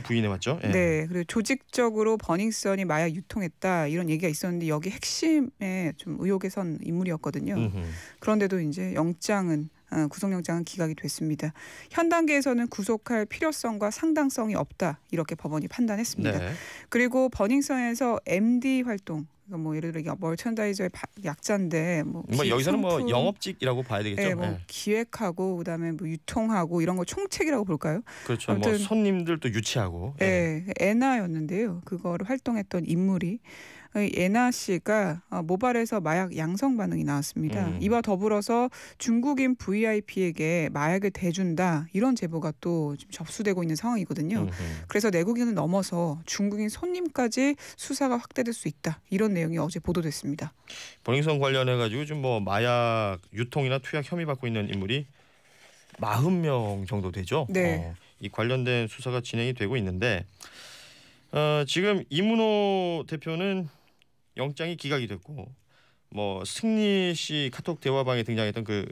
부인해 왔죠. 예. 네, 그리고 조직적으로 버닝썬이 마약 유통했다 이런 얘기가 있었는데 여기 핵심의좀 의혹에 선 인물이었거든요. 음흠. 그런데도 이제 영장은 아, 구속영장은 기각이 됐습니다. 현 단계에서는 구속할 필요성과 상당성이 없다 이렇게 법원이 판단했습니다. 네. 그리고 버닝썬에서 MD 활동 그뭐 그러니까 예를 들어 멀천다이저의 약자인데 뭐, 뭐 여기서는 뭐 영업직이라고 봐야 되겠죠. 네, 뭐 네. 기획하고 그다음에 뭐 유통하고 이런 거 총책이라고 볼까요? 그렇죠. 뭐 아무튼 뭐 손님들도 유치하고. 예. 네. 예. 애나였는데요. 그 그거를 활동했던 인물이 그 예나 씨가 어, 모발에서 마약 양성 반응이 나왔습니다. 음. 이와 더불어서 중국인 VIP에게 마약을 대준다 이런 제보가 또 접수되고 있는 상황이거든요. 음흠. 그래서 내국인을 넘어서 중국인 손님까지 수사가 확대될 수 있다 이런 내용이 어제 보도됐습니다. 버닝썬 관련해 가지고 요즘 뭐 마약 유통이나 투약 혐의 받고 있는 인물이 40명 정도 되죠. 네. 어, 이 관련된 수사가 진행이 되고 있는데 어, 지금 이문호 대표는 영장이 기각이 됐고 뭐 승리 씨 카톡 대화방에 등장했던 그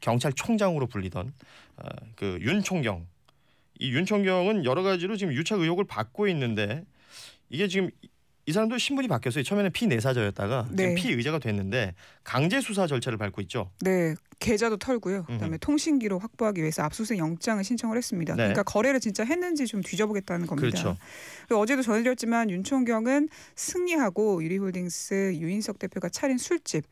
경찰총장으로 불리던 어, 그 윤총경 이 윤총경은 여러 가지로 지금 유착 의혹을 받고 있는데 이게 지금 이 사람도 신분이 바뀌었어요. 처음에는 피내사자였다가 네. 피의자가 됐는데 강제 수사 절차를 밟고 있죠. 네, 계좌도 털고요. 그다음에 음. 통신기록 확보하기 위해서 압수수색 영장을 신청을 했습니다. 네. 그러니까 거래를 진짜 했는지 좀 뒤져보겠다는 겁니다. 그렇죠. 어제도 전해드렸지만 윤총경은 승리하고 유리홀딩스 유인석 대표가 차린 술집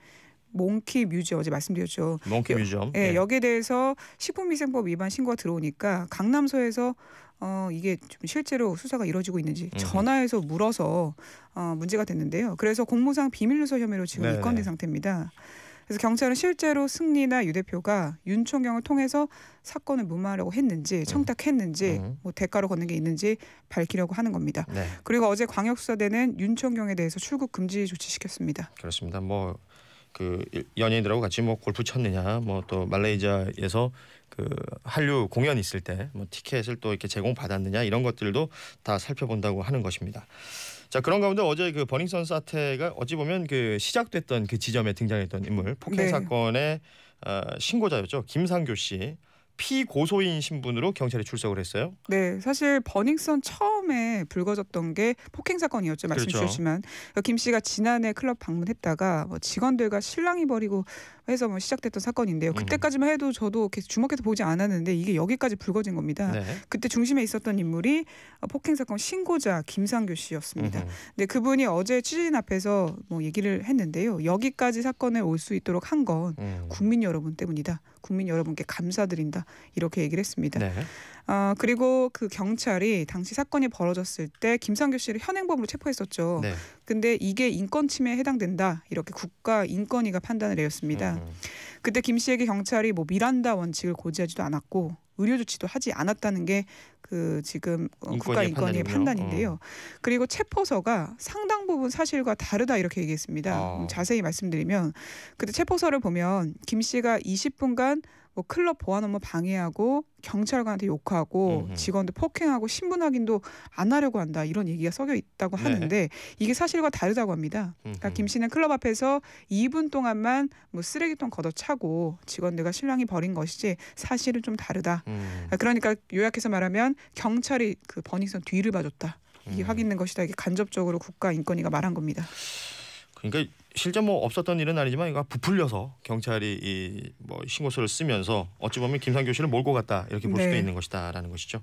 몽키 뮤즈 어제 말씀드렸죠. 몽키 뮤즈 예, 예. 여기에 대해서 식품위생법 위반 신고가 들어오니까 강남서에서 어, 이게 좀 실제로 수사가 이루어지고 있는지 전화해서 물어서 어, 문제가 됐는데요. 그래서 공무상 비밀누설 혐의로 지금 네네. 입건된 상태입니다. 그래서 경찰은 실제로 승리나 유 대표가 윤총경을 통해서 사건을 무마하려고 했는지 음. 청탁했는지 음. 뭐 대가로 걷는 게 있는지 밝히려고 하는 겁니다. 네. 그리고 어제 광역수사대는 윤총경에 대해서 출국 금지 조치시켰습니다. 그렇습니다. 뭐그 연예인들하고 같이 뭐 골프 쳤느냐 뭐 또 말레이시아에서 그 한류 공연 있을 때 뭐 티켓을 또 이렇게 제공 받았느냐 이런 것들도 다 살펴본다고 하는 것입니다. 자 그런 가운데 어제 그 버닝썬 사태가 어찌 보면 그 시작됐던 그 지점에 등장했던 인물 폭행 네. 사건의 어, 신고자였죠 김상교 씨 피고소인 신분으로 경찰에 출석을 했어요. 네, 사실 버닝썬 처음 처음에 불거졌던 게 폭행 사건이었죠. 말씀 그 그렇죠. 주셨지만 그러니까 김 씨가 지난해 클럽 방문했다가 뭐 직원들과 실랑이 벌이고 해서 뭐 시작됐던 사건인데요. 그때까지만 해도 저도 계속 주목해서 보지 않았는데 이게 여기까지 불거진 겁니다. 네. 그때 중심에 있었던 인물이 폭행 사건 신고자 김상규 씨였습니다. 음흠. 근데 그분이 어제 취재진 앞에서 뭐 얘기를 했는데요. 여기까지 사건에 올 수 있도록 한건 음. 국민 여러분 때문이다. 국민 여러분께 감사드린다. 이렇게 얘기를 했습니다. 네. 어, 그리고 그 경찰이 당시 사건이 벌어졌던 벌어졌을 때 김상규 씨를 현행범으로 체포했었죠. 네. 근데 이게 인권 침해에 해당된다 이렇게 국가 인권위가 판단을 내렸습니다. 음. 음. 그때 김 씨에게 경찰이 뭐 미란다 원칙을 고지하지도 않았고 의료 조치도 하지 않았다는 게 그 지금 어, 국가 인권위의 판단인데요. 어. 그리고 체포서가 상당 부분 사실과 다르다 이렇게 얘기했습니다. 어. 자세히 말씀드리면 그때 체포서를 보면 김 씨가 20분간 뭐 클럽 보안업무 방해하고 경찰관한테 욕하고 음흠. 직원들 폭행하고 신분 확인도 안 하려고 한다 이런 얘기가 섞여 있다고 네. 하는데 이게 사실과 다르다고 합니다. 그러니까 음흠. 그러니까 김 씨는 클럽 앞에서 2분 동안만 뭐 쓰레기통 걷어차고 직원들과 실랑이 벌인 것이지 사실은 좀 다르다. 음. 그러니까, 그러니까 요약해서 말하면 경찰이 그 버닝썬 뒤를 봐줬다. 이게 음. 확인된 것이다. 이게 간접적으로 국가인권위가 말한 겁니다. 그러니까 실제 뭐 없었던 일은 아니지만 이거 부풀려서 경찰이 이 뭐 신고서를 쓰면서 어찌 보면 김상교 씨를 몰고 갔다 이렇게 볼 네. 수도 있는 것이다라는 것이죠.